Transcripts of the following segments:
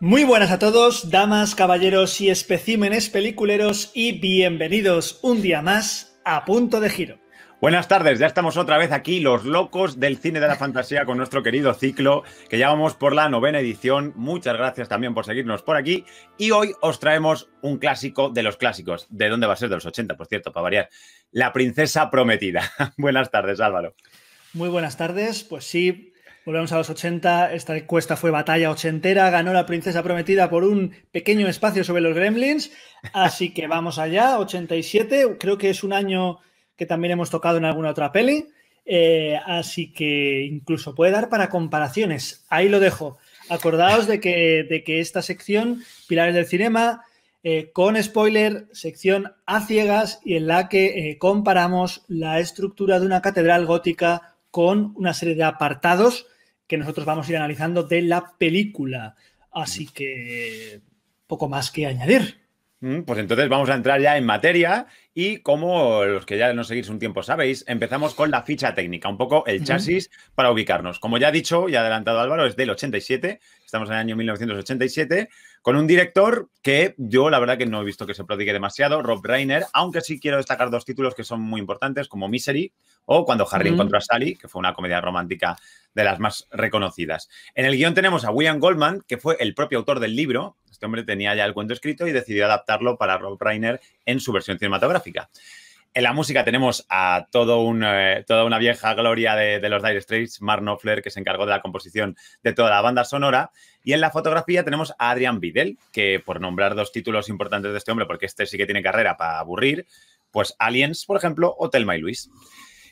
Muy buenas a todos, damas, caballeros y especímenes peliculeros y bienvenidos un día más a Punto de Giro. Buenas tardes, ya estamos otra vez aquí, los locos del cine de la fantasía, con nuestro querido ciclo, que ya vamos por la novena edición. Muchas gracias también por seguirnos por aquí. Y hoy os traemos un clásico de los clásicos. ¿De dónde va a ser? De los 80, por cierto, para variar. La princesa prometida. buenas tardes, Álvaro. Muy buenas tardes. Pues sí, Volvemos a los 80. Esta encuesta fue batalla ochentera. Ganó la princesa prometida por un pequeño espacio sobre los gremlins. Así que vamos allá. 87. Creo que es un año que también hemos tocado en alguna otra peli. Eh, así que incluso puede dar para comparaciones. Ahí lo dejo. Acordaos de que, de que esta sección, Pilares del Cinema, eh, con spoiler, sección a ciegas y en la que eh, comparamos la estructura de una catedral gótica con una serie de apartados que nosotros vamos a ir analizando de la película. Así que poco más que añadir. Mm, pues entonces vamos a entrar ya en materia y como los que ya nos seguís un tiempo sabéis, empezamos con la ficha técnica, un poco el chasis para ubicarnos. Como ya ha dicho y adelantado Álvaro, es del 87 estamos en el año 1987, con un director que yo la verdad que no he visto que se prodigue demasiado, Rob Reiner, aunque sí quiero destacar dos títulos que son muy importantes, como Misery o Cuando Harry encontró a Sally, que fue una comedia romántica de las más reconocidas. En el guión tenemos a William Goldman, que fue el propio autor del libro. Este hombre tenía ya el cuento escrito y decidió adaptarlo para Rob Reiner en su versión cinematográfica. En la música tenemos a todo eh, toda una vieja gloria de, los Dire Straits, Mark Knopfler, que se encargó de la composición de toda la banda sonora. Y en la fotografía tenemos a Adrian Bidell, que por nombrar dos títulos importantes de este hombre, porque este sí que tiene carrera para aburrir, pues Aliens, por ejemplo, o Telma y Luis.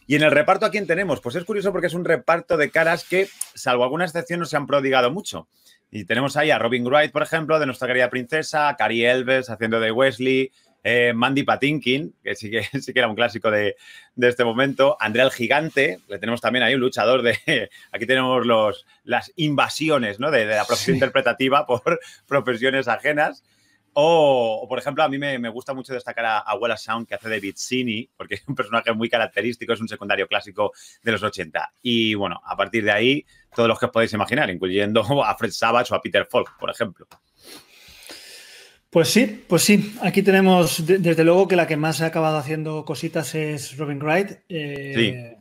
Y en el reparto, ¿a quién tenemos? Pues es curioso porque es un reparto de caras que, salvo alguna excepción, no se han prodigado mucho. Y tenemos ahí a Robin Wright, por ejemplo, de nuestra querida princesa, Carrie Cari Elves haciendo de Wesley, eh, Mandy Patinkin, que sí que, era un clásico de, este momento, Andrea el Gigante, le tenemos también ahí un luchador de, aquí tenemos los, las invasiones ¿no? de, la profesión interpretativa por profesiones ajenas. O, por ejemplo, a mí me, gusta mucho destacar a, abuela Sound, que hace de Bitsini, porque es un personaje muy característico, es un secundario clásico de los 80. Y bueno, a partir de ahí, todos los que os podéis imaginar, incluyendo a Fred Savage o a Peter Falk, por ejemplo. Pues sí, pues sí. Aquí tenemos, desde luego, que la que más ha acabado haciendo cositas es Robin Wright, eh,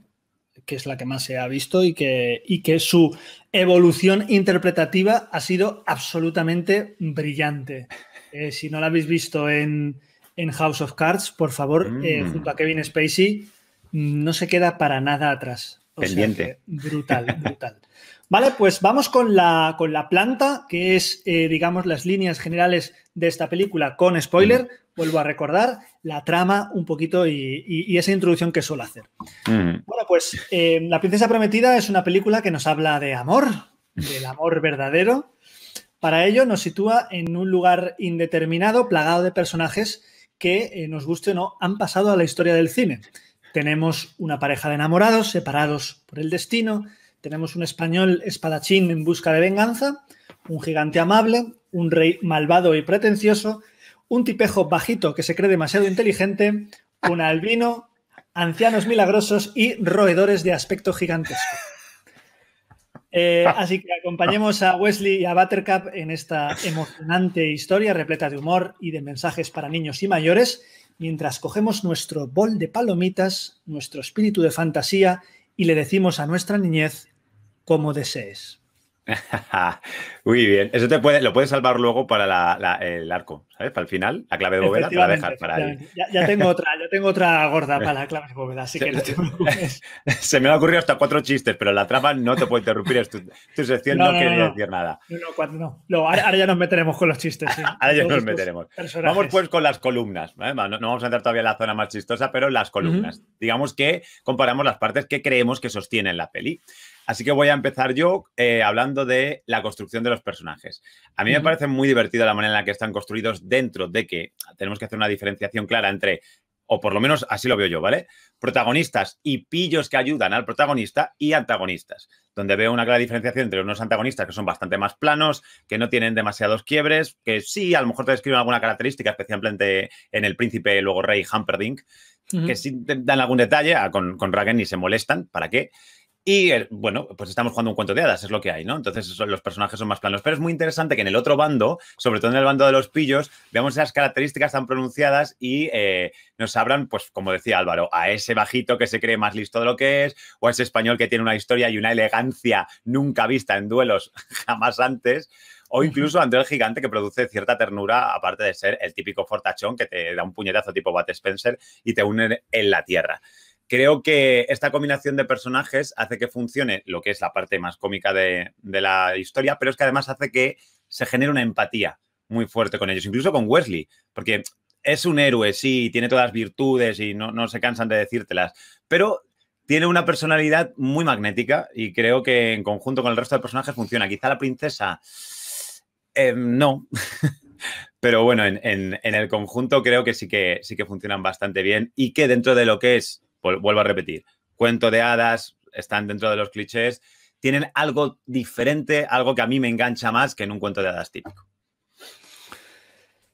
que es la que más se ha visto y que, y que su evolución interpretativa ha sido absolutamente brillante. Eh, si no la habéis visto en, en House of Cards, por favor, eh, mm. junto a Kevin Spacey, mm, no se queda para nada atrás. Pendiente. brutal, brutal. Vale, pues vamos con la, planta, que es, eh, digamos, las líneas generales de esta película con spoiler. Mm. Vuelvo a recordar la trama un poquito y, esa introducción que suelo hacer. Mm. Bueno, pues eh, La Princesa Prometida es una película que nos habla de amor, del mm. amor verdadero. Para ello nos sitúa en un lugar indeterminado, plagado de personajes que, eh, nos guste o no, han pasado a la historia del cine. Tenemos una pareja de enamorados separados por el destino tenemos un español espadachín en busca de venganza, un gigante amable, un rey malvado y pretencioso, un tipejo bajito que se cree demasiado inteligente, un albino, ancianos milagrosos y roedores de aspecto gigantesco. Eh, así que acompañemos a Wesley y a Buttercup en esta emocionante historia repleta de humor y de mensajes para niños y mayores, mientras cogemos nuestro bol de palomitas, nuestro espíritu de fantasía y le decimos a nuestra niñez como desees. Muy bien, eso te puede, lo puedes salvar luego para el arco, ¿sabes? Para el final, la clave de bóveda te la para ahí. Ya, tengo otra, yo tengo otra gorda para la clave de bóveda, así que no te preocupes. Se me han ocurrido hasta cuatro chistes, pero la trama no te puede interrumpir, es tu, tu sección no, quiere decir nada. No, no, cuatro, no. ahora, ya nos meteremos con los chistes. ¿sí? ahora ya nos meteremos. Vamos pues con las columnas, ¿eh? no, vamos a entrar todavía en la zona más chistosa, pero las columnas. Digamos que comparamos las partes que creemos que sostienen la peli. Así que voy a empezar yo eh, hablando de la construcción de los personajes. A mí me parece muy divertida la manera en la que están construidos dentro de que tenemos que hacer una diferenciación clara entre, o por lo menos así lo veo yo, ¿vale? Protagonistas y pillos que ayudan al protagonista y antagonistas, donde veo una clara diferenciación entre unos antagonistas que son bastante más planos, que no tienen demasiados quiebres, que sí, a lo mejor te describen alguna característica, especialmente en el príncipe, luego rey Humperdinck, que sí te dan algún detalle, ah, con, con y se molestan, ¿para qué? Y bueno, pues estamos jugando un cuento de hadas, es lo que hay, ¿no? Entonces los personajes son más planos. Pero es muy interesante que en el otro bando, sobre todo en el bando de los pillos, veamos esas características tan pronunciadas y eh, nos abran, pues como decía Álvaro, a ese bajito que se cree más listo de lo que es, o a ese español que tiene una historia y una elegancia nunca vista en duelos jamás antes o incluso André el Gigante, que produce cierta ternura, aparte de ser el típico fortachón que te da un puñetazo tipo Bat Spencer y te une en la tierra creo que esta combinación de personajes hace que funcione lo que es la parte más cómica de, la historia, pero es que además hace que se genere una empatía muy fuerte con ellos, incluso con Wesley, porque es un héroe, sí, tiene todas las virtudes y no, se cansan de decírtelas, pero tiene una personalidad muy magnética y creo que en conjunto con el resto de personajes funciona. Quizá la princesa, em, no. pero bueno, en, en, el conjunto creo que sí que sí que funcionan bastante bien y que dentro de lo que es vuelvo a repetir, cuento de hadas, están dentro de los clichés, tienen algo diferente, algo que a mí me engancha más que en un cuento de hadas típico.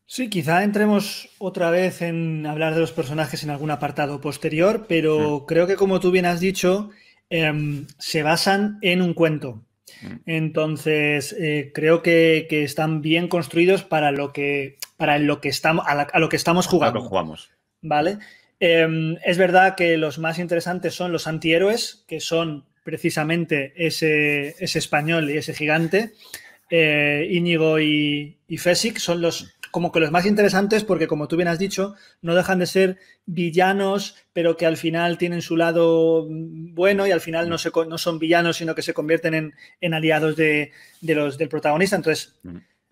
Sí, quizá entremos otra vez en hablar de los personajes en algún apartado posterior, pero mm. creo que como tú bien has dicho, em, se basan en un cuento. Mm. Entonces, eh, creo que, están bien construidos para lo que, para lo que estamos, a, lo que estamos jugando. jugamos. ¿Vale? Em, es verdad que los más interesantes son los antihéroes, que son precisamente ese, ese español y ese gigante. Eh, Íñigo y, y son los como que los más interesantes porque, como tú bien has dicho, no dejan de ser villanos, pero que al final tienen su lado bueno y al final no, se, no son villanos, sino que se convierten en, aliados de, los, del protagonista. Entonces,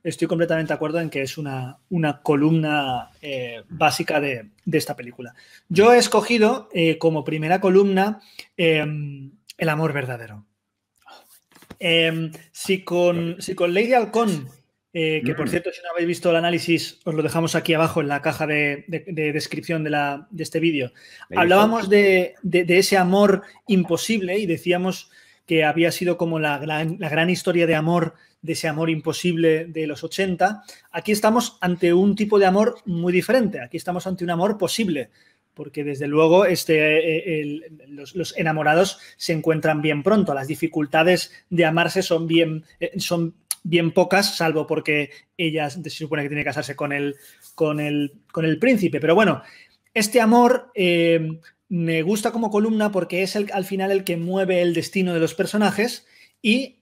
estoy completamente de acuerdo en que es una, columna eh, básica de, esta película. Yo he escogido eh, como primera columna em, el amor verdadero. Em, si, con, si con Lady Halcón, eh, que por mm. cierto, si no habéis visto el análisis, os lo dejamos aquí abajo en la caja de, descripción de, este vídeo, hablábamos de ese amor imposible y decíamos que había sido como la gran, la gran historia de amor de ese amor imposible de los 80, aquí estamos ante un tipo de amor muy diferente, aquí estamos ante un amor posible, porque desde luego este, eh, eh, los, enamorados se encuentran bien pronto, las dificultades de amarse son bien, eh, son bien pocas, salvo porque ella se supone que tiene que casarse con el, con con el príncipe, pero bueno, este amor... me gusta como columna porque es el, al final el que mueve el destino de los personajes y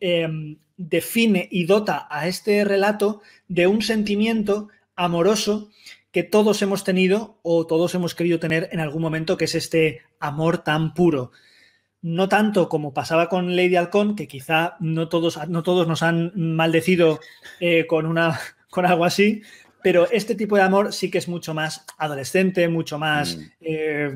define y dota a este relato de un sentimiento amoroso que todos hemos tenido o todos hemos querido tener en algún momento, que es este amor tan puro. No tanto como pasaba con Lady Alcon, que quizá no todos, no todos nos han maldecido eh, con, una, con algo así, pero este tipo de amor sí que es mucho más adolescente, mucho más mm. eh,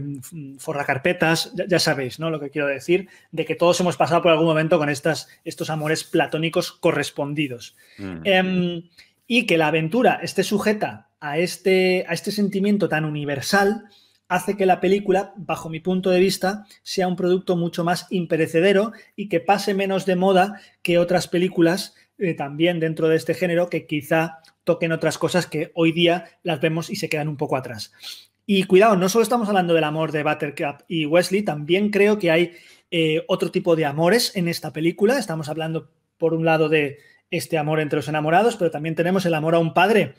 forracarpetas, ya, sabéis, ¿no? Lo que quiero decir, de que todos hemos pasado por algún momento con estas, estos amores platónicos correspondidos. Mm. Em, y que la aventura esté sujeta a este, a este sentimiento tan universal hace que la película, bajo mi punto de vista, sea un producto mucho más imperecedero y que pase menos de moda que otras películas eh, también dentro de este género que quizá toquen otras cosas que hoy día las vemos y se quedan un poco atrás. Y cuidado, no solo estamos hablando del amor de Buttercup y Wesley, también creo que hay eh, otro tipo de amores en esta película. Estamos hablando, por un lado, de este amor entre los enamorados, pero también tenemos el amor a un padre,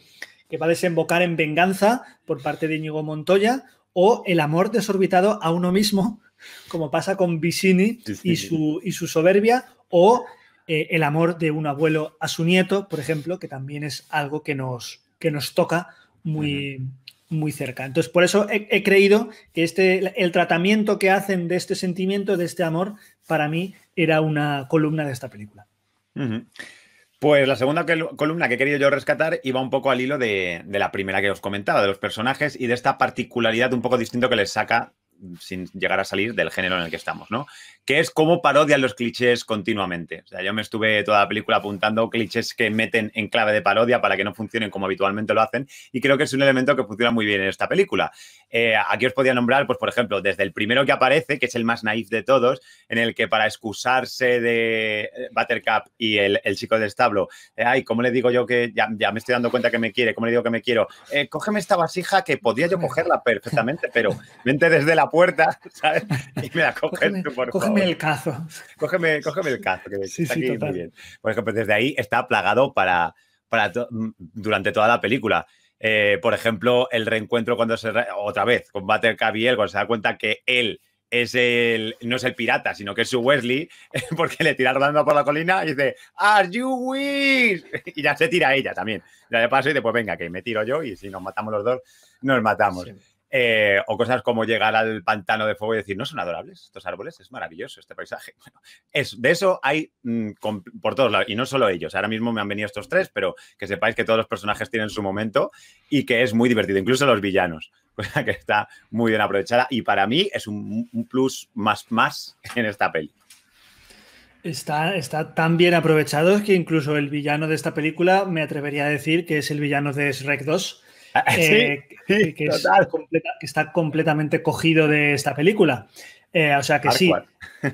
que va a desembocar en venganza por parte de Íñigo Montoya, o el amor desorbitado a uno mismo, como pasa con Vicini y su, y su soberbia, o eh, el amor de un abuelo a su nieto, por ejemplo, que también es algo que nos, que nos toca muy, muy cerca. Entonces, por eso he, creído que este, el tratamiento que hacen de este sentimiento, de este amor, para mí era una columna de esta película. Pues la segunda columna que he querido yo rescatar iba un poco al hilo de, la primera que os comentaba, de los personajes y de esta particularidad un poco distinto que les saca sin llegar a salir del género en el que estamos, ¿no? Que es cómo parodian los clichés continuamente. O sea, yo me estuve toda la película apuntando clichés que meten en clave de parodia para que no funcionen como habitualmente lo hacen y creo que es un elemento que funciona muy bien en esta película. Eh, aquí os podía nombrar, pues por ejemplo, desde el primero que aparece, que es el más naif de todos, en el que para excusarse de eh, Buttercup y el, chico de establo, ay, ¿cómo le digo yo que ya, me estoy dando cuenta que me quiere? ¿Cómo le digo que me quiero? Eh, cógeme esta vasija que podía yo cogerla perfectamente, pero vente desde la puerta, ¿sabes? Y me la coges tú, por Cógeme el cazo. Cógeme, cógeme el cazo, Por ejemplo, pues desde ahí está plagado para, para mm, durante toda la película. Eh, por ejemplo, el reencuentro cuando se... otra vez, combate el Gabriel, cuando se da cuenta que él es el, no es el pirata, sino que es su Wesley, porque le tira rodando por la colina y dice, ¡Are you wish? Y ya se tira ella también. Ya de paso y después, pues venga, que me tiro yo y si nos matamos los dos, nos matamos. Sí. Eh, o cosas como llegar al pantano de fuego y decir, no son adorables estos árboles, es maravilloso este paisaje. es, de eso hay mm, por todos lados, y no solo ellos. Ahora mismo me han venido estos tres, pero que sepáis que todos los personajes tienen su momento y que es muy divertido, incluso los villanos cosa que está muy bien aprovechada y para mí es un, plus más más en esta peli. Está, está tan bien aprovechado que incluso el villano de esta película me atrevería a decir que es el villano de Shrek 2. Eh, que, está completamente cogido de esta película. Eh, o sea que sí,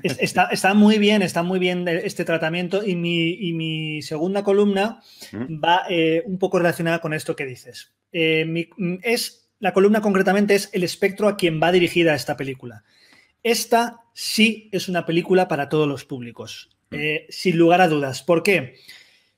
está, muy bien, está muy bien este tratamiento y mi, segunda columna va eh, un poco relacionada con esto que dices. es, la columna concretamente es el espectro a quien va dirigida esta película. Esta sí es una película para todos los públicos, sin lugar a dudas. ¿Por qué?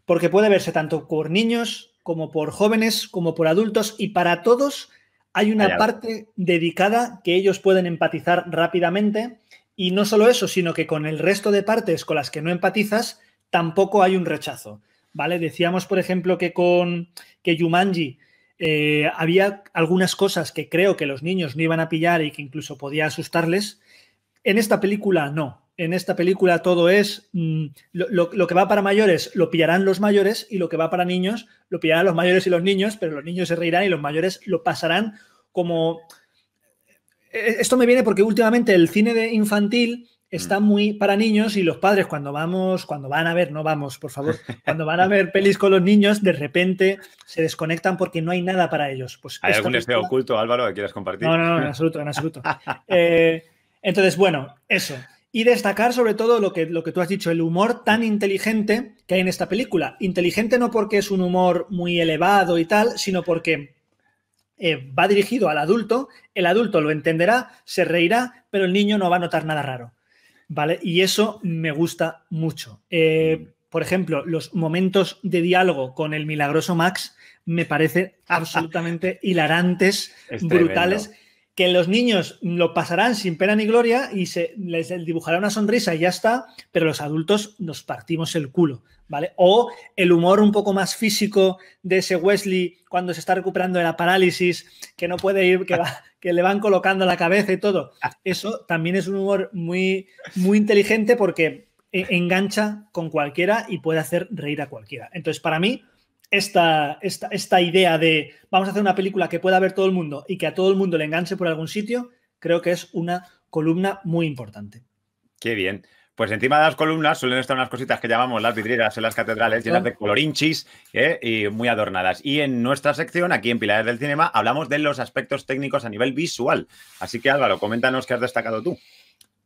Porque puede verse tanto por niños como por jóvenes, como por adultos y para todos hay una parte dedicada que ellos pueden empatizar rápidamente y no solo eso, sino que con el resto de partes con las que no empatizas tampoco hay un rechazo, ¿vale? Decíamos, por ejemplo, que con que Yumanji eh, había algunas cosas que creo que los niños no iban a pillar y que incluso podía asustarles. En esta película no en esta película todo es mm, lo, que va para mayores lo pillarán los mayores y lo que va para niños lo pillarán los mayores y los niños, pero los niños se reirán y los mayores lo pasarán como... Eh, eh, esto me viene porque últimamente el cine infantil está mm. muy para niños y los padres cuando vamos, cuando van a ver, no vamos, por favor, cuando van a ver pelis con los niños, de repente se desconectan porque no hay nada para ellos. Pues ¿Hay algún deseo oculto, Álvaro, que quieras compartir? No, no, en absoluto, en absoluto. Eh, entonces, bueno, eso. Y destacar sobre todo lo que, lo que tú has dicho, el humor tan inteligente que hay en esta película. Inteligente no porque es un humor muy elevado y tal, sino porque eh, va dirigido al adulto, el adulto lo entenderá, se reirá, pero el niño no va a notar nada raro. ¿Vale? Y eso me gusta mucho. Eh, mm. por ejemplo, los momentos de diálogo con el milagroso Max me parece absolutamente hilarantes, brutales que los niños lo pasarán sin pena ni gloria y se les dibujará una sonrisa y ya está, pero los adultos nos partimos el culo, ¿vale? O el humor un poco más físico de ese Wesley cuando se está recuperando de la parálisis, que no puede ir, que, que le van colocando la cabeza y todo. Eso también es un humor muy, muy inteligente porque e-, engancha con cualquiera y puede hacer reír a cualquiera. Entonces, para mí, esta, esta, esta idea de vamos a hacer una película que pueda ver todo el mundo y que a todo el mundo le enganche por algún sitio, creo que es una columna muy importante. Qué bien. Pues encima de las columnas suelen estar unas cositas que llamamos las vidrieras en las catedrales, llenas oh. de colorinchis ¿eh? y muy adornadas. Y en nuestra sección, aquí en Pilares del Cinema, hablamos de los aspectos técnicos a nivel visual. Así que Álvaro, coméntanos qué has destacado tú.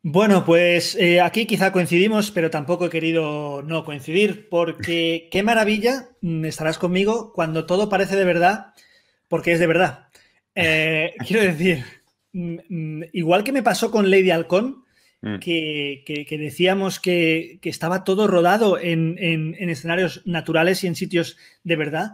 Bueno, pues eh, aquí quizá coincidimos, pero tampoco he querido no coincidir, porque qué maravilla mm, estarás conmigo cuando todo parece de verdad, porque es de verdad. Eh, quiero decir, mm, mm, igual que me pasó con Lady Halcón, que, decíamos que, estaba todo rodado en, escenarios naturales y en sitios de verdad.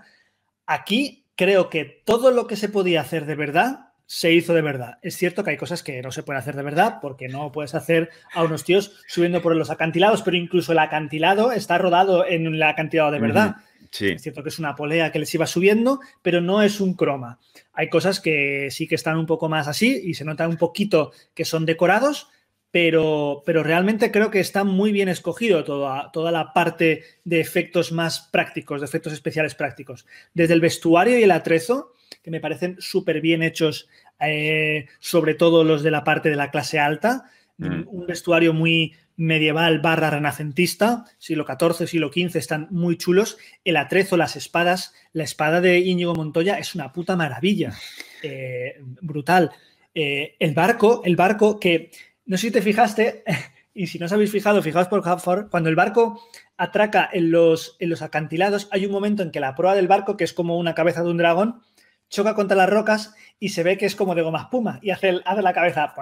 Aquí creo que todo lo que se podía hacer de verdad se hizo de verdad. Es cierto que hay cosas que no se pueden hacer de verdad porque no puedes hacer a unos tíos subiendo por los acantilados, pero incluso el acantilado está rodado en el acantilado de verdad. Es cierto que es una polea que les iba subiendo, pero no es un croma. Hay cosas que sí que están un poco más así y se nota un poquito que son decorados, pero, pero realmente creo que está muy bien escogido toda, toda la parte de efectos más prácticos, de efectos especiales prácticos. Desde el vestuario y el atrezo, que me parecen súper bien hechos, eh, sobre todo los de la parte de la clase alta. Mm. Un vestuario muy medieval barra renacentista, siglo XIV, siglo XV, están muy chulos. El atrezo, las espadas, la espada de Íñigo Montoya es una puta maravilla, eh, brutal. Eh, el barco, el barco que, no sé si te fijaste, y si no os habéis fijado, fijaos por favor, cuando el barco atraca en los, en los acantilados, hay un momento en que la proa del barco, que es como una cabeza de un dragón, choca contra las rocas y se ve que es como de goma espuma y hace, hace la cabeza.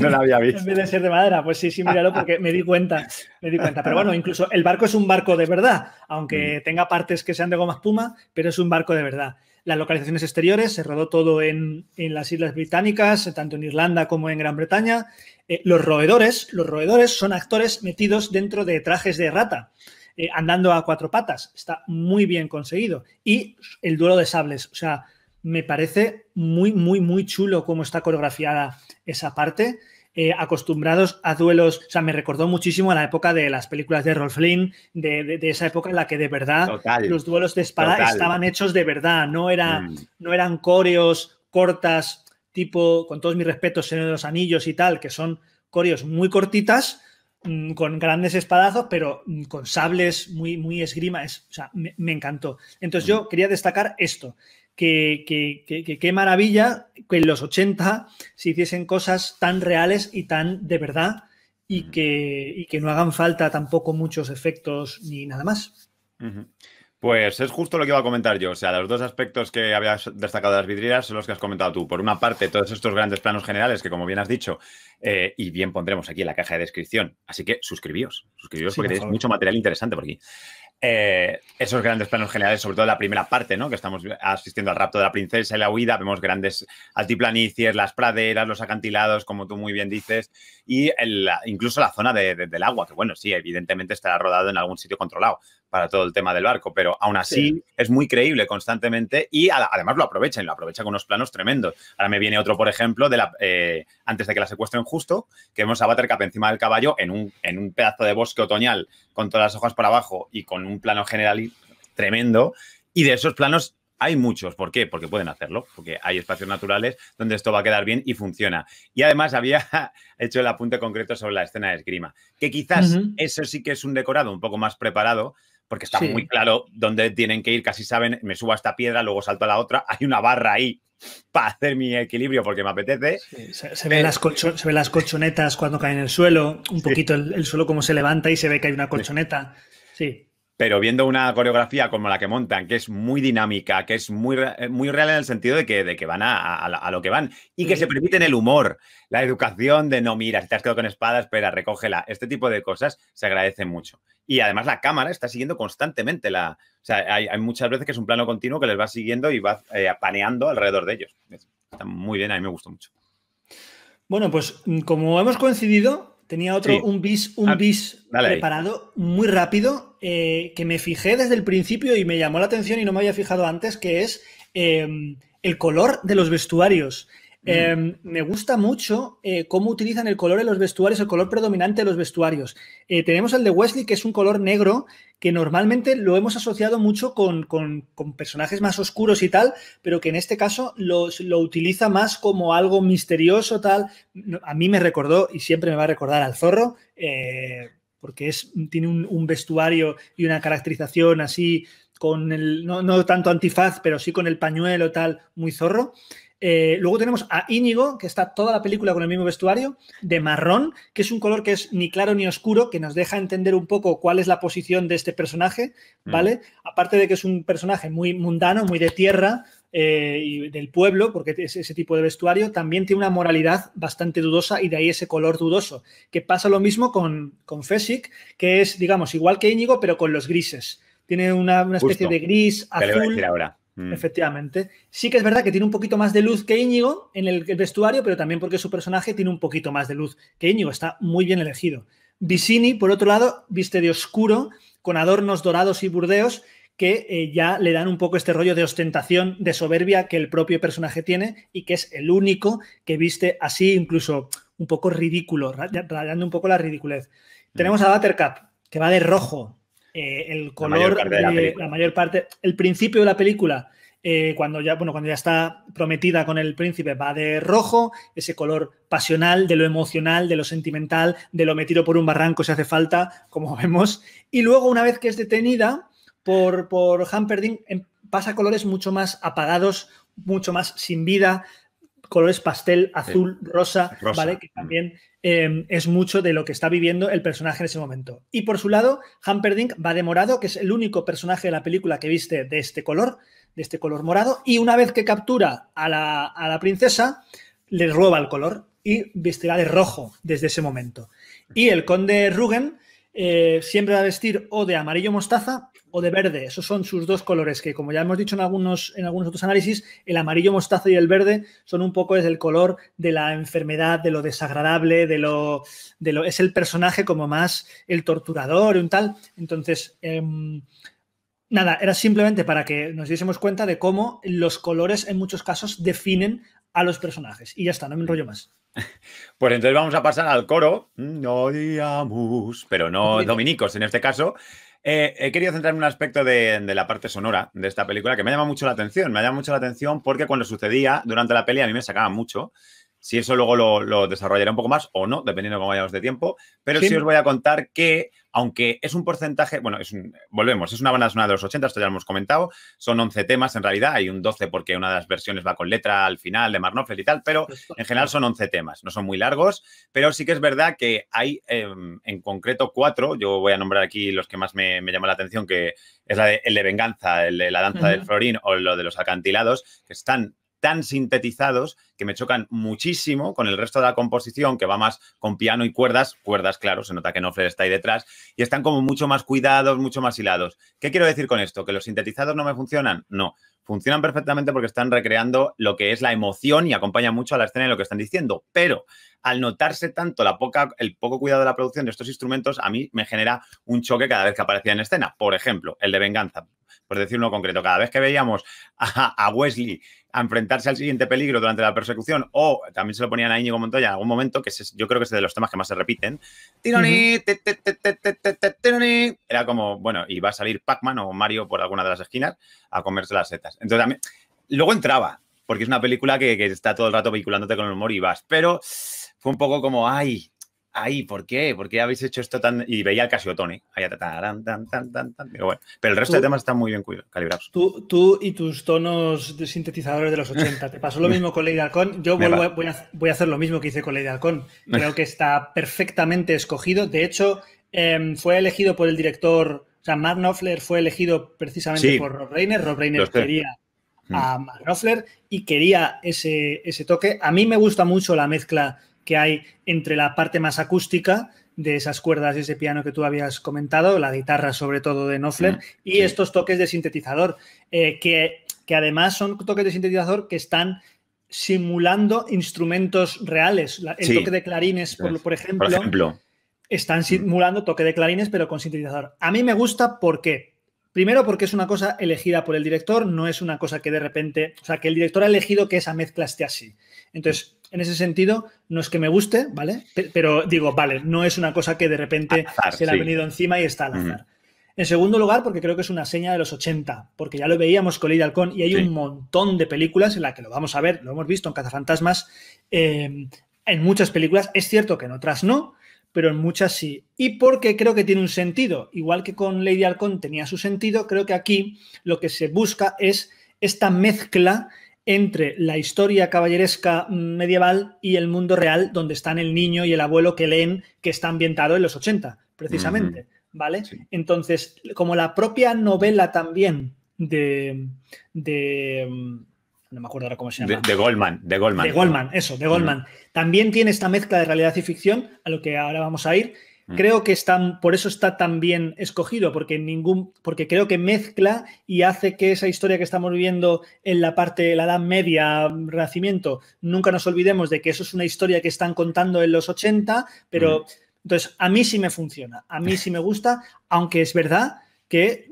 no la había visto. En vez de ser de madera, pues sí, sí, míralo porque me di cuenta, me di cuenta. Pero bueno, incluso el barco es un barco de verdad, aunque mm. tenga partes que sean de goma espuma, pero es un barco de verdad. Las localizaciones exteriores, se rodó todo en, las Islas Británicas, tanto en Irlanda como en Gran Bretaña. Eh, los roedores, los roedores son actores metidos dentro de trajes de rata. Eh, andando a cuatro patas. Está muy bien conseguido. Y el duelo de sables, o sea, me parece muy, muy, muy chulo cómo está coreografiada esa parte. Eh, acostumbrados a duelos, o sea, me recordó muchísimo a la época de las películas de Rolf Lynn, de, esa época en la que de verdad los duelos de espada estaban hechos de verdad, no, era, mm. no eran coreos cortas, tipo, con todos mis respetos, en los Anillos y tal, que son coreos muy cortitas, Mm, con grandes espadazos, pero mm, con sables muy, muy esgrima. o sea, me, encantó. Entonces yo mm. quería destacar esto, que qué que, maravilla que en los 80 se hiciesen cosas tan reales y tan de verdad y que, y que no hagan falta tampoco muchos efectos ni nada más. Pues es justo lo que iba a comentar yo. O sea, los dos aspectos que habías destacado de las vidrieras son los que has comentado tú. Por una parte, todos estos grandes planos generales que, como bien has dicho, eh, y bien pondremos aquí en la caja de descripción. Así que suscribíos, suscribíos porque tenéis mucho material interesante por aquí. Eh, esos grandes planos generales, sobre todo la primera parte, ¿no? Que estamos asistiendo al rapto de la princesa y la huida. Vemos grandes altiplanicies, las praderas, los acantilados, como tú muy bien dices, y incluso la zona del agua, que bueno, sí, evidentemente estará rodado en algún sitio controlado para todo el tema del barco, pero aún así es muy creíble constantemente y además lo aprovechan, lo aprovecha con unos planos tremendos. Ahora me viene otro, por ejemplo, de eh, antes de que la secuestren justo, que vemos a Buttercup encima del caballo en un, en un pedazo de bosque otoñal con todas las hojas por abajo y con un plano general tremendo. Y de esos planos hay muchos. ¿Por qué? Porque pueden hacerlo, porque hay espacios naturales donde esto va a quedar bien y funciona. Y además había hecho el apunte concreto sobre la escena de esgrima, que quizás eso sí que es un decorado un poco más preparado, porque está muy claro dónde tienen que ir, casi saben, me subo a esta piedra, luego salto a la otra, hay una barra ahí para hacer mi equilibrio porque me apetece. se, ven las se, las colchonetas cuando caen en el suelo, un poquito el, el, suelo como se levanta y se ve que hay una colchoneta. Sí. Pero viendo una coreografía como la que montan, que es muy dinámica, que es muy, eh, muy real en el sentido de que, de que van a, lo que van y que se permiten el humor, la educación de no, miras, si te has quedado con espada, espera, recógela. Este tipo de cosas se agradece mucho. Y además la cámara está siguiendo constantemente la... O sea, hay, muchas veces que es un plano continuo que les va siguiendo y va eh, paneando alrededor de ellos. Está muy bien, a mí me gustó mucho. Bueno, pues mm, como hemos coincidido, Tenía otro, un bis, un ah, bis preparado muy rápido eh, que me fijé desde el principio y me llamó la atención y no me había fijado antes, que es eh, el color de los vestuarios. Em, me gusta mucho eh, cómo utilizan el color en los vestuarios, el color predominante de los vestuarios. Eh, tenemos el de Wesley, que es un color negro, que normalmente lo hemos asociado mucho con, personajes más oscuros y tal, pero que en este caso lo utiliza más como algo misterioso, tal. A mí me recordó, y siempre me va a recordar al zorro, eh, porque es, tiene un, vestuario y una caracterización así, con el, no, no tanto antifaz, pero sí con el pañuelo, tal, muy zorro. Eh, luego tenemos a Íñigo, que está toda la película con el mismo vestuario, de marrón, que es un color que es ni claro ni oscuro, que nos deja entender un poco cuál es la posición de este personaje, mm. ¿vale? Aparte de que es un personaje muy mundano, muy de tierra, eh, y del pueblo, porque es ese tipo de vestuario, también tiene una moralidad bastante dudosa y de ahí ese color dudoso. Que pasa lo mismo con, con que es, digamos, igual que Íñigo, pero con los grises. Tiene una, especie de gris, azul. ahora. Mm. Efectivamente. Sí que es verdad que tiene un poquito más de luz que Íñigo en el, vestuario, pero también porque su personaje tiene un poquito más de luz que Íñigo. Está muy bien elegido. Vicini, por otro lado, viste de oscuro, con adornos dorados y burdeos, que eh, ya le dan un poco este rollo de ostentación, de soberbia que el propio personaje tiene y que es el único que viste así, incluso un poco ridículo, rayando un poco la ridiculez. Mm. Tenemos a Buttercup, que va de rojo, eh, el color, la mayor, parte el principio de la película, eh, cuando ya, bueno, cuando ya está prometida con el príncipe, va de rojo, ese color pasional, de lo emocional, de lo sentimental, de lo metido por un barranco si hace falta, como vemos. Y luego, una vez que es detenida por, por Hamperdin, em, pasa a colores mucho más apagados, mucho más sin vida, colores pastel, azul, rosa, ¿vale? Que mm. también eh, es mucho de lo que está viviendo el personaje en ese momento. Y por su lado, Hamperdink va de morado, que es el único personaje de la película que viste de este color, de este color morado, y una vez que captura a la, princesa, le roba el color y vestirá de rojo desde ese momento. Y el conde Rugen eh, siempre va a vestir o de amarillo mostaza o de verde. Esos son sus dos colores, que como ya hemos dicho en algunos, en algunos otros análisis, el amarillo mostaza y el verde son un poco es el color de la enfermedad, de lo desagradable, de lo, de lo es el personaje como más el torturador y un tal. Entonces, em, nada, era simplemente para que nos diésemos cuenta de cómo los colores en muchos casos definen a los personajes. Y ya está, no me enrollo más. Pues entonces vamos a pasar al coro. No digamos, pero no dominicos en este caso, eh, he querido centrarme en un aspecto de, la parte sonora de esta película que me llama mucho la atención. Me llama mucho la atención porque cuando sucedía durante la peli a mí me sacaba mucho. Si eso luego lo, lo, desarrollaré un poco más o no, dependiendo de cómo vayamos de tiempo. Pero sí. os voy a contar que, aunque es un porcentaje, bueno, es volvemos, es una banda de los 80, esto ya lo hemos comentado, son 11 temas en realidad, hay un 12 porque una de las versiones va con letra al final de Marnoffel y tal, pero en general son 11 temas, no son muy largos, pero sí que es verdad que hay em, en concreto cuatro, yo voy a nombrar aquí los que más me, me llaman la atención, que es la de, el de Venganza, el de La Danza del Florín o lo de los Acantilados, que están tan sintetizados que me chocan muchísimo con el resto de la composición, que va más con piano y cuerdas, cuerdas, claro, se nota que Nofler está ahí detrás, y están como mucho más cuidados, mucho más hilados. ¿Qué quiero decir con esto? ¿Que los sintetizados no me funcionan? No, funcionan perfectamente porque están recreando lo que es la emoción y acompaña mucho a la escena y lo que están diciendo. Pero al notarse tanto la poca, el poco cuidado de la producción de estos instrumentos, a mí me genera un choque cada vez que aparecía en escena. Por ejemplo, el de venganza, por decirlo uno concreto. Cada vez que veíamos a Wesley a enfrentarse al siguiente peligro durante la persecución, o también se lo ponían a Íñigo Montoya en algún momento, que yo creo que es de los temas que más se repiten. Era como, bueno, y va a salir Pac-Man o Mario por alguna de las esquinas a comerse las setas. Entonces, también, luego entraba, porque es una película que, está todo el rato vinculándote con el humor y vas, pero fue un poco como, ay, ¿por qué? ¿Por qué habéis hecho esto tan.? Y veía el Casiotone. Eh? Ahí, Pero bueno, pero el resto de temas están muy bien calibrados. Tú, tú y tus tonos de sintetizadores de los 80. Te pasó lo mismo con Lady Alcón? Yo voy, a, hacer lo mismo que hice con Lady Alcón. Creo que está perfectamente escogido. De hecho, em, fue elegido por el director. O sea, Mark Knopfler fue elegido precisamente por Rob Reiner. Rob Reiner quería a mm. Mark Knopfler y quería ese, ese toque. A mí me gusta mucho la mezcla que hay entre la parte más acústica de esas cuerdas y ese piano que tú habías comentado, la guitarra sobre todo de Knopfler, mm, y estos toques de sintetizador, eh, que, que además son toques de sintetizador que están simulando instrumentos reales. El toque de clarines, por, ejemplo, por ejemplo, están mm. simulando toque de clarines, pero con sintetizador. A mí me gusta porque Primero porque es una cosa elegida por el director, no es una cosa que de repente, o sea, que el director ha elegido que esa mezcla esté así. Entonces, en ese sentido, no es que me guste, ¿vale? Pero digo, vale, no es una cosa que de repente se le ha venido encima y está al azar. En segundo lugar, porque creo que es una seña de los 80, porque ya lo veíamos con Lady Halcón y hay un montón de películas en las que lo vamos a ver, lo hemos visto en Cazafantasmas, eh, en muchas películas, es cierto que en otras no, pero en muchas sí. Y porque creo que tiene un sentido. Igual que con Lady Alcon tenía su sentido, creo que aquí lo que se busca es esta mezcla entre la historia caballeresca medieval y el mundo real, donde están el niño y el abuelo que leen, que está ambientado en los 80, precisamente. ¿Vale? Entonces, como la propia novela también de no me acuerdo ahora cómo se llama. De, Goldman, de Goldman. De Goldman, eso, de mm. Goldman. También tiene esta mezcla de realidad y ficción, a lo que ahora vamos a ir. Mm. Creo que están, por eso está tan bien escogido, porque ningún, porque creo que mezcla y hace que esa historia que estamos viviendo en la parte de la Edad Media, Renacimiento, nunca nos olvidemos de que eso es una historia que están contando en los 80, pero mm. entonces a mí sí me funciona, a mí sí me gusta, aunque es verdad que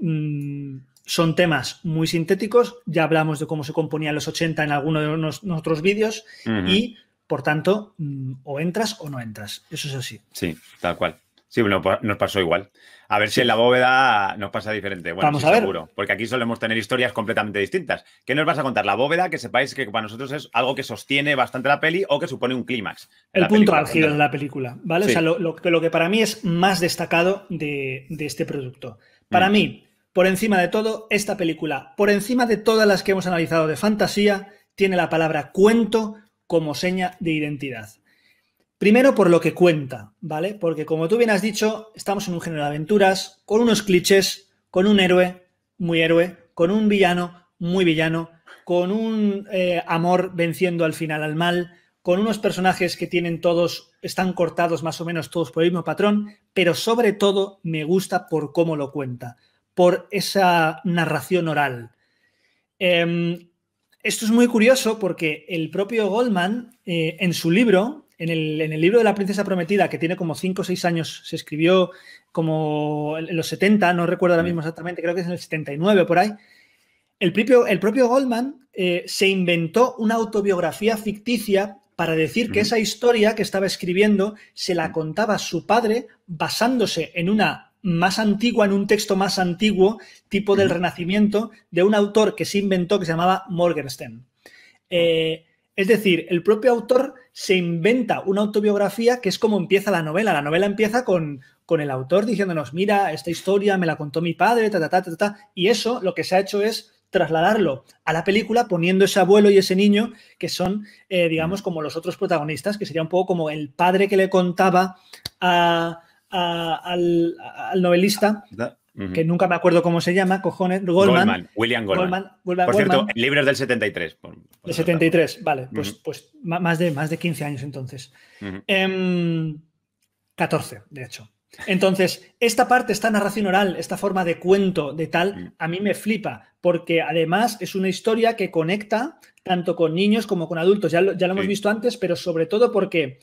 son temas muy sintéticos, ya hablamos de cómo se componían los 80 en alguno de nuestros vídeos y, por tanto, mm, o entras o no entras. Eso es así. Sí, tal cual. Sí, bueno, nos pasó igual. A ver si en la bóveda nos pasa diferente. Bueno, Vamos a ver. seguro, porque aquí solemos tener historias completamente distintas. ¿Qué nos vas a contar? La bóveda, que sepáis que para nosotros es algo que sostiene bastante la peli o que supone un clímax. El punto álgido de la película, ¿vale? O sea, lo, que para mí es más destacado de, este producto. Para mm. mí, por encima de todo, esta película, por encima de todas las que hemos analizado de fantasía, tiene la palabra cuento como seña de identidad. Primero por lo que cuenta, ¿vale? Porque como tú bien has dicho, estamos en un género de aventuras, con unos clichés, con un héroe, muy héroe, con un villano, muy villano, con un eh, amor venciendo al final al mal, con unos personajes que tienen todos, están cortados más o menos todos por el mismo patrón, pero sobre todo me gusta por cómo lo cuenta por esa narración oral. Em, esto es muy curioso porque el propio Goldman, eh, en su libro, en el, libro de la princesa prometida, que tiene como 5 o 6 años, se escribió como en los 70, no recuerdo ahora mismo exactamente, creo que es en el 79 por ahí, el propio, el propio Goldman eh, se inventó una autobiografía ficticia para decir que esa historia que estaba escribiendo se la contaba su padre basándose en una más antigua, en un texto más antiguo, tipo del Renacimiento, de un autor que se inventó que se llamaba Morgenstern. Eh, es decir, el propio autor se inventa una autobiografía que es como empieza la novela. La novela empieza con, con el autor diciéndonos, mira, esta historia me la contó mi padre, Y eso lo que se ha hecho es trasladarlo a la película poniendo ese abuelo y ese niño que son, eh, digamos, como los otros protagonistas, que sería un poco como el padre que le contaba a al, novelista. Que nunca me acuerdo cómo se llama, cojones. Goldman. William Goldman. por cierto, libros del 73. del 73, vale. Pues, pues más, de, más de 15 años entonces. 14, em, de hecho. Entonces, esta parte, esta narración oral, esta forma de cuento de tal, a mí me flipa, porque además es una historia que conecta tanto con niños como con adultos. Ya lo, ya lo hemos visto antes, pero sobre todo porque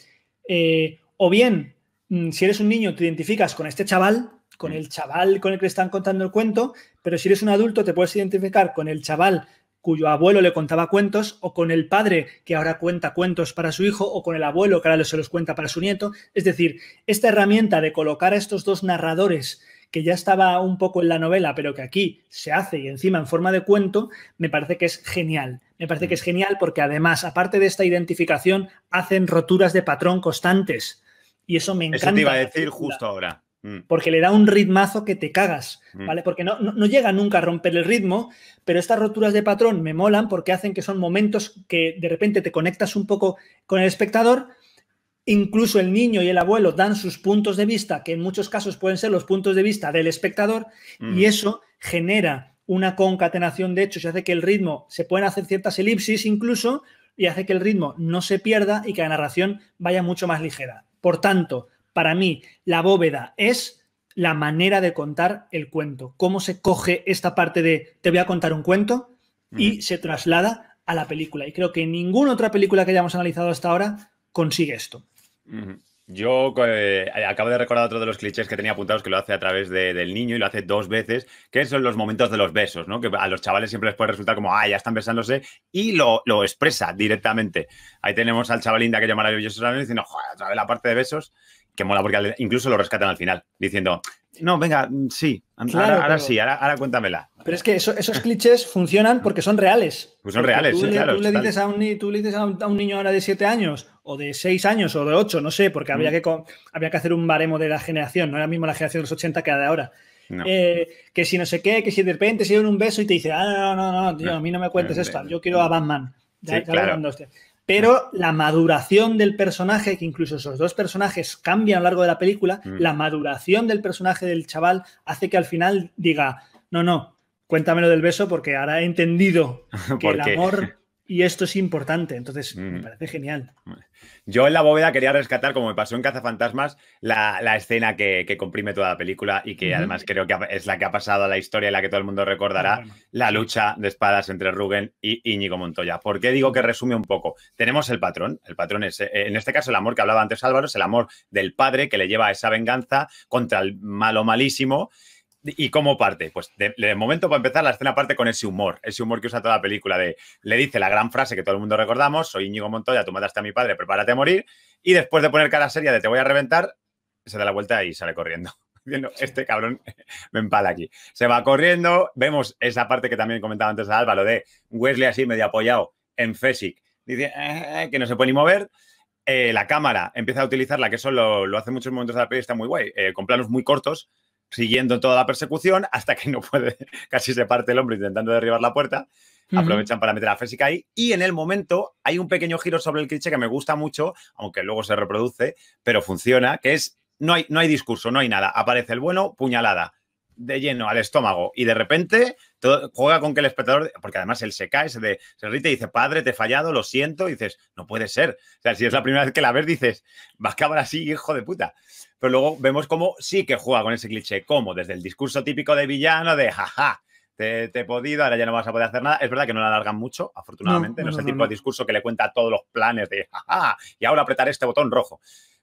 eh, o bien Mm, si eres un niño, te identificas con este chaval, con mm. el chaval con el que le están contando el cuento, pero si eres un adulto, te puedes identificar con el chaval cuyo abuelo le contaba cuentos, o con el padre que ahora cuenta cuentos para su hijo, o con el abuelo que ahora se los cuenta para su nieto. Es decir, esta herramienta de colocar a estos dos narradores que ya estaba un poco en la novela, pero que aquí se hace y encima en forma de cuento, me parece que es genial. Me parece que mm. es genial porque además, aparte de esta identificación, hacen roturas de patrón constantes. Y eso me encanta. Eso te iba a decir justo ahora. Mm. Porque le da un ritmazo que te cagas, mm. ¿vale? Porque no, llega nunca a romper el ritmo, pero estas roturas de patrón me molan porque hacen que son momentos que de repente te conectas un poco con el espectador, incluso el niño y el abuelo dan sus puntos de vista, que en muchos casos pueden ser los puntos de vista del espectador, y mm. eso genera una concatenación de hechos y hace que el ritmo, se pueden hacer ciertas elipsis incluso, y hace que el ritmo no se pierda y que la narración vaya mucho más ligera. Por tanto, para mí, la bóveda es la manera de contar el cuento, cómo se coge esta parte de te voy a contar un cuento y se traslada a la película. Y creo que ninguna otra película que hayamos analizado hasta ahora consigue esto. Yo eh, eh, acabo de recordar otro de los clichés que tenía apuntados que lo hace a través del niño y lo hace dos veces, que son los momentos de los besos, ¿no? Que a los chavales siempre les puede resultar como, ah, ya están besándose y lo, lo expresa directamente. Ahí tenemos al chavalín de aquello maravilloso, diciendo, joder, otra vez la parte de besos que mola porque incluso lo rescatan al final, diciendo, no, venga, mm, sí, ahora, sí, ahora, cuéntamela. Pero es que esos clichés funcionan porque son reales. Pues son reales, tú, le, claro. Tú le, dices a un, niño ahora de 7 años, o de 6 años, o de 8, no sé, porque había habría, que, que hacer un baremo de la generación, no era mismo la generación de los 80 que la de ahora. Eh, que si no sé qué, que si de repente se llevan un beso y te dice, ah, no, no, no, a mí no me cuentes eh, esto, eh, yo quiero a Batman. sí, claro. Pero la maduración del personaje, que incluso esos dos personajes cambian a lo largo de la película, mm. la maduración del personaje del chaval hace que al final diga, no, no, cuéntamelo del beso porque ahora he entendido que el amor y esto es importante, entonces me parece genial. Yo en la bóveda quería rescatar, como me pasó en Cazafantasmas, la, escena que, comprime toda la película y que además creo que es la que ha pasado a la historia y la que todo el mundo recordará, la lucha de espadas entre Rugen y Íñigo Montoya. ¿Por qué digo que resume un poco? Tenemos el patrón, el patrón es, eh, en este caso el amor que hablaba antes Álvaro, es el amor del padre que le lleva a esa venganza contra el malo malísimo. ¿Y cómo parte? Pues de, momento, para empezar, la escena parte con ese humor, ese humor que usa toda la película de le dice la gran frase que todo el mundo recordamos, soy Íñigo Montoya, tú mataste a mi padre, prepárate a morir, y después de poner cara seria de te voy a reventar, se da la vuelta y sale corriendo. Diciendo, este cabrón me empala aquí. Se va corriendo, vemos esa parte que también comentaba antes Álvaro lo de Wesley así medio apoyado en Fesic, dice eh, que no se puede ni mover. Eh, la cámara empieza a utilizarla, que eso lo, hace muchos momentos de la película está muy guay, eh, con planos muy cortos, siguiendo toda la persecución hasta que no puede, casi se parte el hombre intentando derribar la puerta. Aprovechan para meter a Fésica ahí. Y en el momento hay un pequeño giro sobre el cliché que me gusta mucho, aunque luego se reproduce, pero funciona, que es no hay, no hay discurso, no hay nada. Aparece el bueno, puñalada de lleno al estómago y de repente juega con que el espectador, porque además él se cae, se, de, se rite y dice, padre, te he fallado, lo siento, y dices, no puede ser. O sea, si es la primera vez que la ves, dices, vas a acabar así, hijo de puta pero luego vemos cómo sí que juega con ese cliché, cómo, desde el discurso típico de villano de jaja. Te, he podido, ahora ya no vas a poder hacer nada. Es verdad que no la alargan mucho, afortunadamente. No, es el tipo de discurso que le cuenta todos los planes de, jaja, y ahora apretar este botón rojo.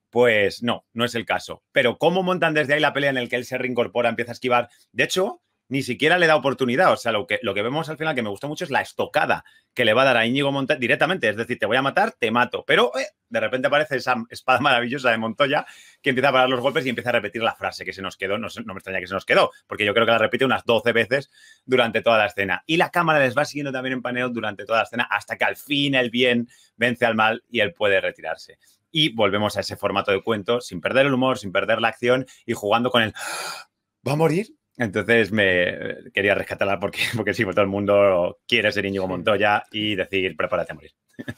Pues no, no es el caso. Pero cómo montan desde ahí la pelea en el que él se reincorpora, empieza a esquivar. De hecho, ni siquiera le da oportunidad. O sea, lo que, lo que vemos al final que me gusta mucho es la estocada que le va a dar a Íñigo Montoya directamente. Es decir, te voy a matar, te mato. Pero eh, de repente aparece esa espada maravillosa de Montoya que empieza a parar los golpes y empieza a repetir la frase que se nos quedó. No, me extraña que se nos quedó, porque yo creo que la repite unas 12 veces durante toda la escena. Y la cámara les va siguiendo también en paneo durante toda la escena hasta que al fin el bien vence al mal y él puede retirarse y volvemos a ese formato de cuento sin perder el humor, sin perder la acción y jugando con el ¡Ah! ¿va a morir? Entonces me quería rescatarla porque, porque sí, todo el mundo quiere ser Íñigo Montoya y decir, prepárate a morir.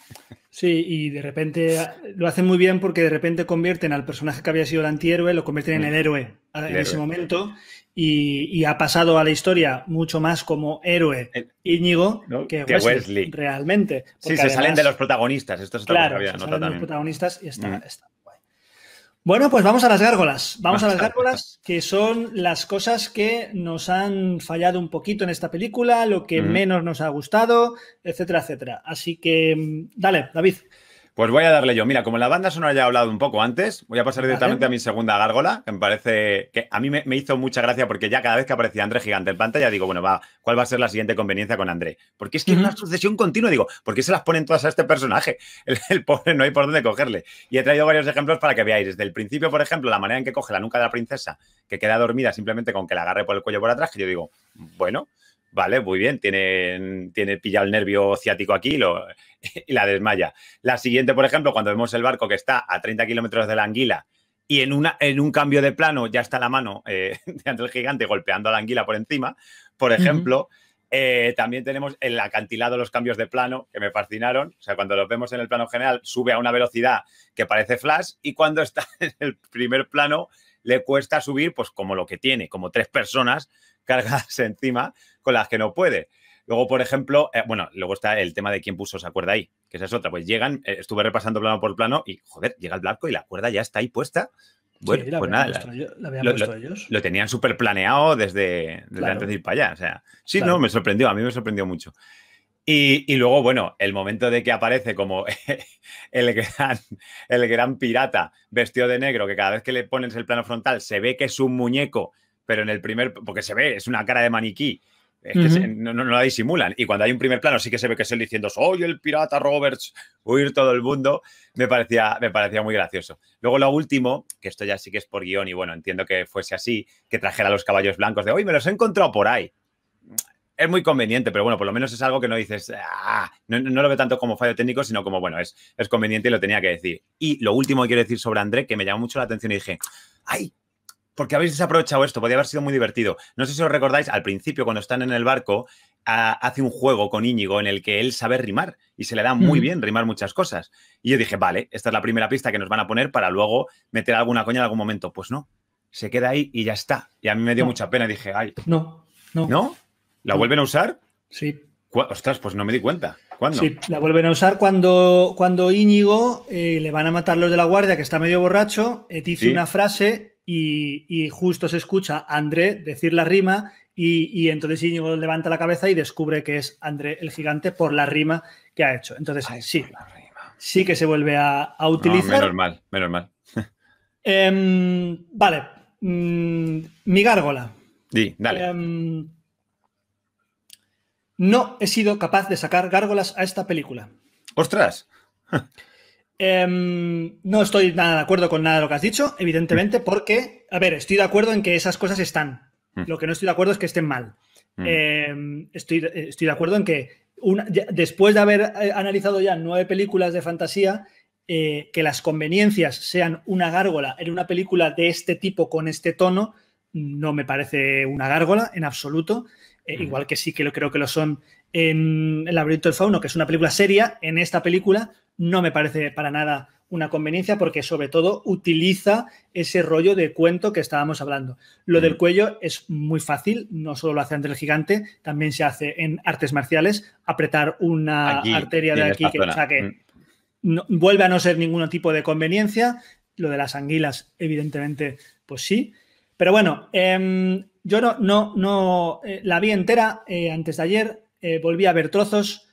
Sí, y de repente lo hacen muy bien porque de repente convierten al personaje que había sido el antihéroe, lo convierten en mm. el héroe en ese momento y, ha pasado a la historia mucho más como héroe eh, Íñigo que, Wesley, Realmente. Sí, se salen de los protagonistas. Esto es otra claro, se salen de los protagonistas y está, mm. está bueno, pues vamos a las gárgolas. Vamos a las gárgolas, que son las cosas que nos han fallado un poquito en esta película, lo que menos nos ha gustado, etcétera, etcétera. Así que, mm, dale, David. Pues voy a darle yo. Mira, como la banda sonora ya he hablado un poco antes, voy a pasar directamente a mi segunda gárgola, que me parece que a mí me, hizo mucha gracia porque ya cada vez que aparecía André Gigante en pantalla, digo, bueno, va, ¿cuál va a ser la siguiente conveniencia con André? Porque es que es una sucesión continua, digo, ¿por qué se las ponen todas a este personaje? El, el, pobre no hay por dónde cogerle. Y he traído varios ejemplos para que veáis. Desde el principio, por ejemplo, la manera en que coge la nuca de la princesa, que queda dormida simplemente con que la agarre por el cuello por atrás, que yo digo, bueno, Vale, muy bien, tiene, tiene pillado el nervio ciático aquí y, lo, y la desmaya. La siguiente, por ejemplo, cuando vemos el barco que está a 30 kilómetros de la anguila y en, una, en un cambio de plano ya está la mano eh, del gigante golpeando a la anguila por encima, por ejemplo. Eh, también tenemos el acantilado, los cambios de plano, que me fascinaron. O sea, cuando los vemos en el plano general, sube a una velocidad que parece flash y cuando está en el primer plano, le cuesta subir, pues como lo que tiene, como tres personas cargas encima con las que no puede. Luego, por ejemplo, eh, bueno, luego está el tema de quién puso esa cuerda ahí, que esa es otra. Pues llegan, eh, estuve repasando plano por plano y, joder, llega el blanco y la cuerda ya está ahí puesta. Bueno, pues nada, la, habían lo, puesto ellos. Lo tenían súper planeado desde, desde antes de ir para allá. O sea, sí, no, me sorprendió, a mí me sorprendió mucho. Y, y, luego, bueno, el momento de que aparece como el gran, el gran pirata vestido de negro, que cada vez que le pones el plano frontal se ve que es un muñeco pero en el primer, porque se ve, es una cara de maniquí. no, la disimulan. Y cuando hay un primer plano, sí que se ve que es él diciendo, soy el pirata Roberts, huir todo el mundo. Me parecía, me parecía muy gracioso. Luego lo último, que esto ya sí que es por guión y bueno, entiendo que fuese así, que trajera los caballos blancos de, hoy me los he encontrado por ahí. Es muy conveniente, pero bueno, por lo menos es algo que no dices, ah", no, lo ve tanto como fallo técnico, sino como, bueno, es, es conveniente y lo tenía que decir. Y lo último que quiero decir sobre André, que me llamó mucho la atención y dije, ay, porque habéis desaprovechado esto, podría haber sido muy divertido. No sé si os recordáis, al principio, cuando están en el barco, ah, hace un juego con Íñigo en el que él sabe rimar y se le da muy bien rimar muchas cosas. Y yo dije, vale, esta es la primera pista que nos van a poner para luego meter alguna coña en algún momento. Pues no, se queda ahí y ya está. Y a mí me dio mucha pena, dije, ay. No, no. ¿No? ¿La vuelven a usar? Sí. Ostras, pues no me di cuenta. ¿Cuándo? Sí, la vuelven a usar cuando, cuando Íñigo eh, le van a matar los de la guardia, que está medio borracho, eh, dice una frase y, justo se escucha a André decir la rima y, entonces Íñigo levanta la cabeza y descubre que es André el gigante por la rima que ha hecho. Entonces, sí, sí que se vuelve a, utilizar. Menormal, menos mal, em, vale, mm, mi gárgola. Sí, dale. Em, no he sido capaz de sacar gárgolas a esta película. ¡Ostras! Em, no estoy nada de acuerdo con nada de lo que has dicho, evidentemente, mm. porque, a ver, estoy de acuerdo en que esas cosas están. Mm. Lo que no estoy de acuerdo es que estén mal. Mm. Em, estoy, estoy, de acuerdo en que después de haber eh, analizado ya nueve películas de fantasía, eh, que las conveniencias sean una gárgola en una película de este tipo con este tono, no me parece una gárgola en absoluto. Eh, igual que sí que lo creo que lo son en El laberinto del fauno, que es una película seria, en esta película no me parece para nada una conveniencia porque sobre todo utiliza ese rollo de cuento que estábamos hablando. Lo del mm. cuello es muy fácil, no solo lo hace André el Gigante, también se hace en artes marciales, apretar una arteria de aquí que, mm. vuelve a no ser ningún tipo de conveniencia. Lo de las anguilas, evidentemente, pues sí. Pero bueno, em, yo no, no, no eh, la vi entera eh, antes de ayer, eh, volví a ver trozos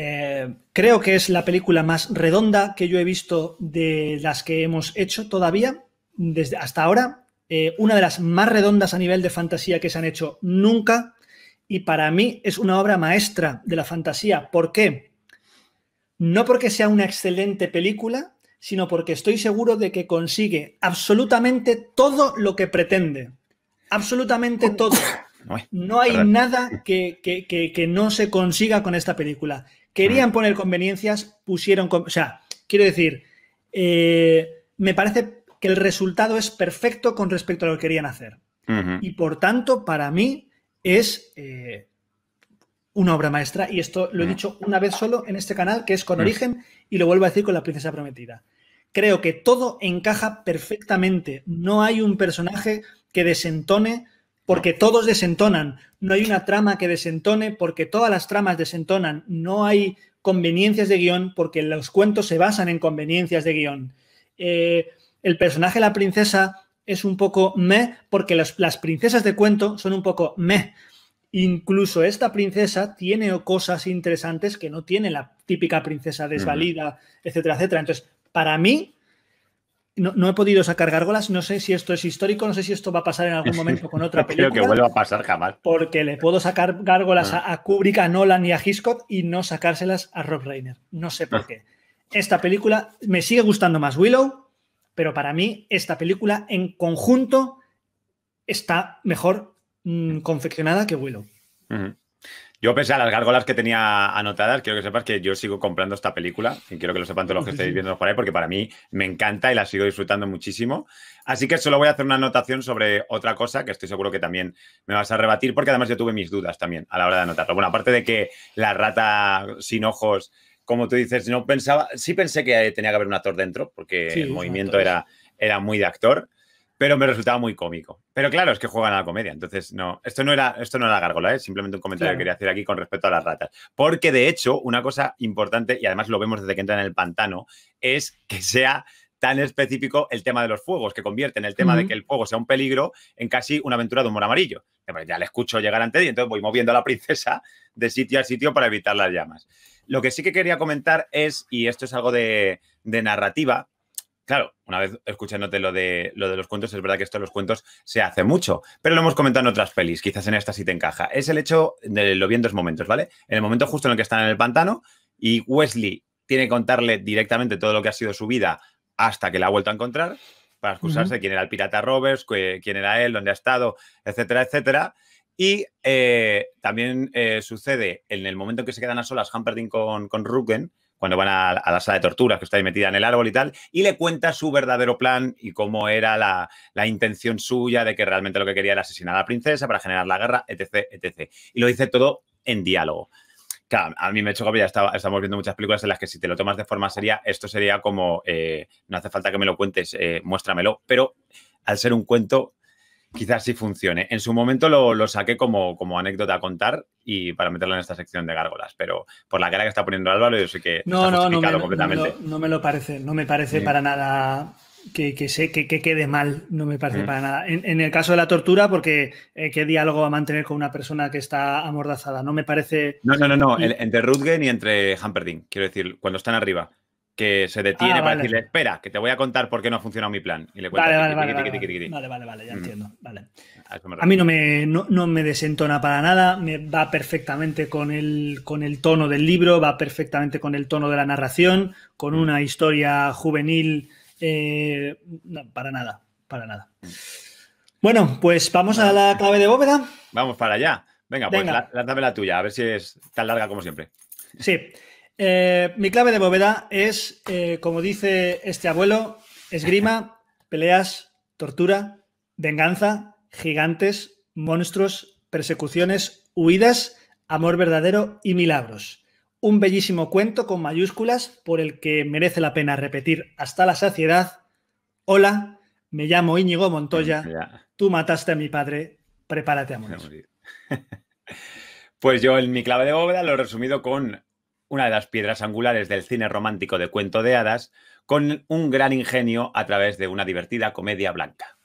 eh, creo que es la película más redonda que yo he visto de las que hemos hecho todavía, desde hasta ahora. Eh, una de las más redondas a nivel de fantasía que se han hecho nunca. Y para mí es una obra maestra de la fantasía. ¿Por qué? No porque sea una excelente película, sino porque estoy seguro de que consigue absolutamente todo lo que pretende. Absolutamente todo. No hay nada que, no se consiga con esta película. Querían poner conveniencias, pusieron. o sea, quiero decir, eh, me parece que el resultado es perfecto con respecto a lo que querían hacer. Y por tanto, para mí es eh, una obra maestra. Y esto lo he dicho una vez solo en este canal, que es con Origen, y lo vuelvo a decir con La Princesa Prometida. Creo que todo encaja perfectamente. No hay un personaje que desentone porque todos desentonan. No hay una trama que desentone porque todas las tramas desentonan. No hay conveniencias de guión porque los cuentos se basan en conveniencias de guión. Eh, el personaje, la princesa, es un poco me porque las princesas de cuento son un poco me. Incluso esta princesa tiene cosas interesantes que no tiene la típica princesa desvalida, etcétera, etcétera. Entonces, para mí, no, he podido sacar gárgolas. No sé si esto es histórico, no sé si esto va a pasar en algún momento con otra película. Creo que vuelva a pasar jamás. Porque le puedo sacar gárgolas ah. a, Kubrick, a Nolan y a Hitchcock y no sacárselas a Rob Reiner. No sé por ah. qué. Esta película me sigue gustando más Willow, pero para mí esta película en conjunto está mejor mm, confeccionada que Willow. Yo pensé a las gárgolas que tenía anotadas, quiero que sepas que yo sigo comprando esta película y quiero que lo sepan todos los que estéis viendo por ahí porque para mí me encanta y la sigo disfrutando muchísimo. Así que solo voy a hacer una anotación sobre otra cosa que estoy seguro que también me vas a rebatir porque además yo tuve mis dudas también a la hora de anotarlo. Bueno, aparte de que la rata sin ojos, como tú dices, no pensaba, sí pensé que tenía que haber un actor dentro porque el movimiento era, era muy de actor pero me resultaba muy cómico. Pero claro, es que juegan a la comedia, entonces no, esto no era, esto no era gárgola, es ¿eh? simplemente un comentario que quería hacer aquí con respecto a las ratas. Porque de hecho, una cosa importante, y además lo vemos desde que entran en el pantano, es que sea tan específico el tema de los fuegos, que convierte en el tema de que el fuego sea un peligro en casi una aventura de humor amarillo. Ya pues, le escucho llegar antes y entonces voy moviendo a la princesa de sitio a sitio para evitar las llamas. Lo que sí que quería comentar es, y esto es algo de narrativa, Claro, una vez escuchándote lo de, los cuentos, es verdad que esto de los cuentos se hace mucho, pero lo hemos comentado en otras pelis, quizás en esta sí te encaja. Es el hecho de lo vientos dos momentos, ¿vale? En el momento justo en el que están en el pantano y Wesley tiene que contarle directamente todo lo que ha sido su vida hasta que la ha vuelto a encontrar, para excusarse quién era el pirata Roberts, quién era él, dónde ha estado, etcétera, etcétera. Y eh, también eh, sucede en el momento en que se quedan a solas Hamperdin con, con cuando van a, la sala de torturas, que está ahí metida en el árbol y tal, y le cuenta su verdadero plan y cómo era la, intención suya de que realmente lo que quería era asesinar a la princesa para generar la guerra, etc., etc. Y lo dice todo en diálogo. Claro, a mí me choca, ya estaba, estamos viendo muchas películas en las que si te lo tomas de forma seria, esto sería como, eh, no hace falta que me lo cuentes, eh, muéstramelo, pero al ser un cuento, quizás sí funcione. En su momento lo, saqué como, como, anécdota a contar y para meterlo en esta sección de gárgolas, pero por la cara que está poniendo Álvaro, yo sé que no, no, me, No, no, me lo parece, no me parece para nada que, sé, que, quede mal, no me parece para nada. En, el caso de la tortura, porque eh, qué diálogo va a mantener con una persona que está amordazada, no me parece... No, no, no, no. entre Rutgen y entre Hamperdin, quiero decir, cuando están arriba que se detiene ah, para decirle, espera, que te voy a contar por qué no ha funcionado mi plan. Y le cuento vale, vale, vale, ya mm. entiendo. Vale. A, mí no me, desentona para nada, me va perfectamente con el, con el tono del libro, va perfectamente con el tono de la narración, con mm. una historia juvenil, eh, para nada, para nada. Mm. Bueno, pues vamos a la clave de bóveda. Vamos para allá. Venga, pues la, la tuya, a ver si es tan larga como siempre. Sí. Eh, mi clave de bóveda es, eh, como dice este abuelo, esgrima, peleas, tortura, venganza, gigantes, monstruos, persecuciones, huidas, amor verdadero y milagros. Un bellísimo cuento con mayúsculas por el que merece la pena repetir hasta la saciedad. Hola, me llamo Íñigo Montoya, tú mataste a mi padre, prepárate a morir. Pues yo en mi clave de bóveda lo he resumido con una de las piedras angulares del cine romántico de cuento de hadas, con un gran ingenio a través de una divertida comedia blanca.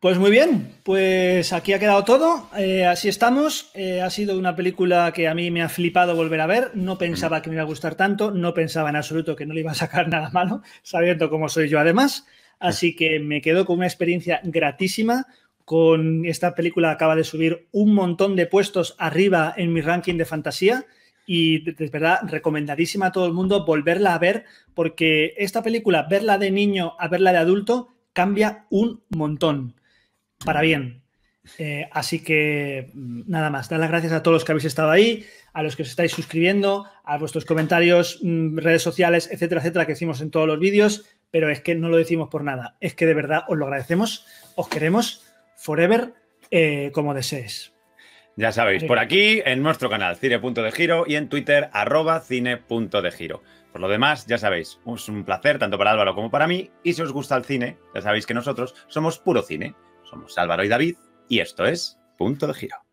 Pues muy bien, pues aquí ha quedado todo, eh, así estamos, eh, ha sido una película que a mí me ha flipado volver a ver, no pensaba que me iba a gustar tanto, no pensaba en absoluto que no le iba a sacar nada malo, sabiendo cómo soy yo además, así que me quedo con una experiencia gratísima, con esta película acaba de subir un montón de puestos arriba en mi ranking de fantasía y de verdad recomendadísima a todo el mundo volverla a ver porque esta película, verla de niño a verla de adulto, cambia un montón, para bien. Eh, así que nada más, dar las gracias a todos los que habéis estado ahí, a los que os estáis suscribiendo, a vuestros comentarios, mm, redes sociales, etcétera, etcétera, que hicimos en todos los vídeos, pero es que no lo decimos por nada, es que de verdad os lo agradecemos, os queremos forever eh, como desees. Ya sabéis, por aquí en nuestro canal Cine.deGiro, Giro y en Twitter arroba Por lo demás, ya sabéis, es un placer tanto para Álvaro como para mí. Y si os gusta el cine, ya sabéis que nosotros somos puro cine. Somos Álvaro y David y esto es Punto de Giro.